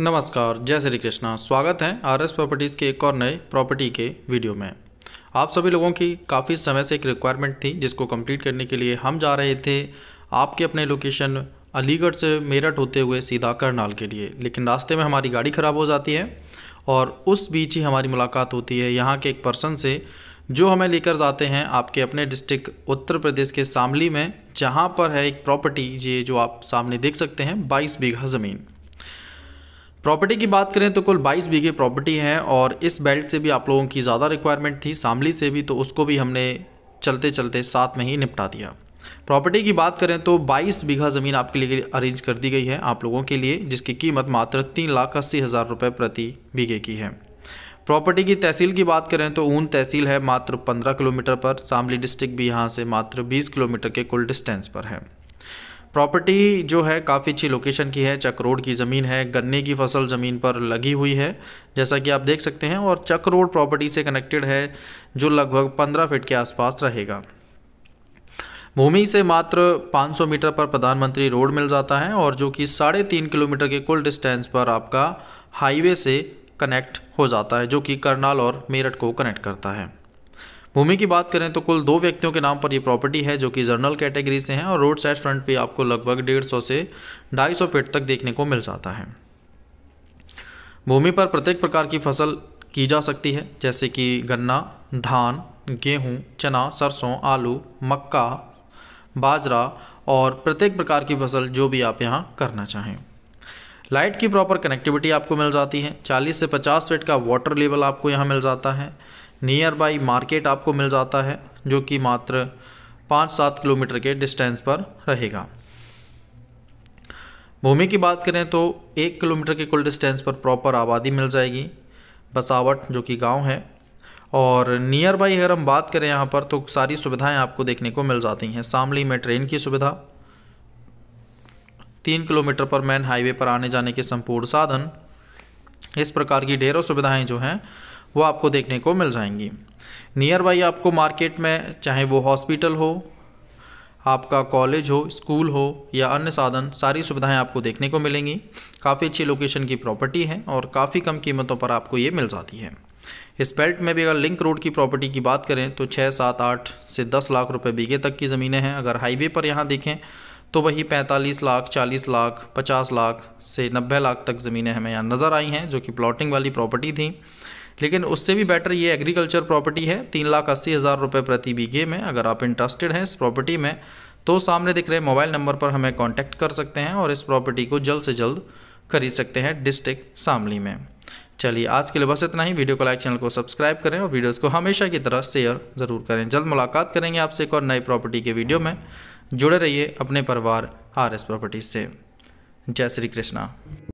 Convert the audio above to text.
नमस्कार जय श्री कृष्णा स्वागत है आरएस प्रॉपर्टीज़ के एक और नए प्रॉपर्टी के वीडियो में आप सभी लोगों की काफ़ी समय से एक रिक्वायरमेंट थी जिसको कंप्लीट करने के लिए हम जा रहे थे आपके अपने लोकेशन अलीगढ़ से मेरठ होते हुए सीधा करनाल के लिए लेकिन रास्ते में हमारी गाड़ी ख़राब हो जाती है और उस बीच ही हमारी मुलाकात होती है यहाँ के एक पर्सन से जो हमें लेकर जाते हैं आपके अपने डिस्ट्रिक्ट उत्तर प्रदेश के शामली में जहाँ पर है एक प्रॉपर्टी ये जो आप सामने देख सकते हैं बाईस बीघा ज़मीन प्रॉपर्टी की बात करें तो कुल 22 बीघे प्रॉपर्टी हैं और इस बेल्ट से भी आप लोगों की ज़्यादा रिक्वायरमेंट थी शामली से भी तो उसको भी हमने चलते चलते साथ में ही निपटा दिया प्रॉपर्टी की बात करें तो 22 बीघा ज़मीन आपके लिए अरेंज कर दी गई है आप लोगों के लिए जिसकी कीमत मात्र तीन लाख अस्सी हज़ार रुपये प्रति बीघे की है प्रॉपर्टी की तहसील की बात करें तो ऊन तहसील है मात्र 15 किलोमीटर पर शामली डिस्ट्रिक्ट भी यहाँ से मात्र 20 किलोमीटर के कुल डिस्टेंस पर है प्रॉपर्टी जो है काफ़ी अच्छी लोकेशन की है चक रोड की ज़मीन है गन्ने की फसल ज़मीन पर लगी हुई है जैसा कि आप देख सकते हैं और चक रोड प्रॉपर्टी से कनेक्टेड है जो लगभग पंद्रह फीट के आसपास रहेगा भूमि से मात्र 500 मीटर पर प्रधानमंत्री रोड मिल जाता है और जो कि साढ़े तीन किलोमीटर के कुल डिस्टेंस पर आपका हाईवे से कनेक्ट हो जाता है जो कि करनाल और मेरठ को कनेक्ट करता है भूमि की बात करें तो कुल दो व्यक्तियों के नाम पर यह प्रॉपर्टी है जो कि जर्नल कैटेगरी से हैं और रोड साइड फ्रंट पे आपको लगभग डेढ़ सौ से ढाई सौ फीट तक देखने को मिल जाता है भूमि पर प्रत्येक प्रकार की फसल की जा सकती है जैसे कि गन्ना धान गेहूं, चना सरसों आलू मक्का बाजरा और प्रत्येक प्रकार की फसल जो भी आप यहाँ करना चाहें लाइट की प्रॉपर कनेक्टिविटी आपको मिल जाती है 40 से 50 फीट का वाटर लेवल आपको यहाँ मिल जाता है नियर बाई मार्केट आपको मिल जाता है जो कि मात्र पाँच सात किलोमीटर के डिस्टेंस पर रहेगा भूमि की बात करें तो एक किलोमीटर के कुल डिस्टेंस पर प्रॉपर आबादी मिल जाएगी बसावट जो कि गांव है और नियर बाई अगर हम बात करें यहाँ पर तो सारी सुविधाएं आपको देखने को मिल जाती हैं शामली में ट्रेन की सुविधा तीन किलोमीटर पर मेन हाईवे पर आने जाने के संपूर्ण साधन इस प्रकार की ढेरों सुविधाएँ जो हैं वो आपको देखने को मिल जाएंगी नियर बाई आपको मार्केट में चाहे वो हॉस्पिटल हो आपका कॉलेज हो स्कूल हो या अन्य साधन सारी सुविधाएं आपको देखने को मिलेंगी काफ़ी अच्छी लोकेशन की प्रॉपर्टी है और काफ़ी कम कीमतों पर आपको ये मिल जाती है इस बेल्ट में भी अगर लिंक रोड की प्रॉपर्टी की बात करें तो छः सात आठ से दस लाख रुपए बीघे तक की ज़मीनें हैं अगर हाईवे पर यहाँ देखें तो वही पैंतालीस लाख चालीस लाख पचास लाख से नब्बे लाख तक ज़मीनें हमें यहाँ नज़र आई हैं जो कि प्लॉटिंग वाली प्रॉपर्टी थी लेकिन उससे भी बेटर ये एग्रीकल्चर प्रॉपर्टी है तीन लाख अस्सी हज़ार रुपये प्रति बीघे में अगर आप इंटरेस्टेड हैं इस प्रॉपर्टी में तो सामने दिख रहे मोबाइल नंबर पर हमें कॉन्टैक्ट कर सकते हैं और इस प्रॉपर्टी को जल्द से जल्द खरीद सकते हैं डिस्ट्रिक्ट शामली में चलिए आज के लिए बस इतना ही वीडियो को लाइक चैनल को सब्सक्राइब करें और वीडियोज़ को हमेशा की तरह शेयर ज़रूर करें जल्द मुलाकात करेंगे आपसे एक और नई प्रॉपर्टी के वीडियो में जुड़े रहिए अपने परिवार आर एस प्रॉपर्टीज से जय श्री कृष्णा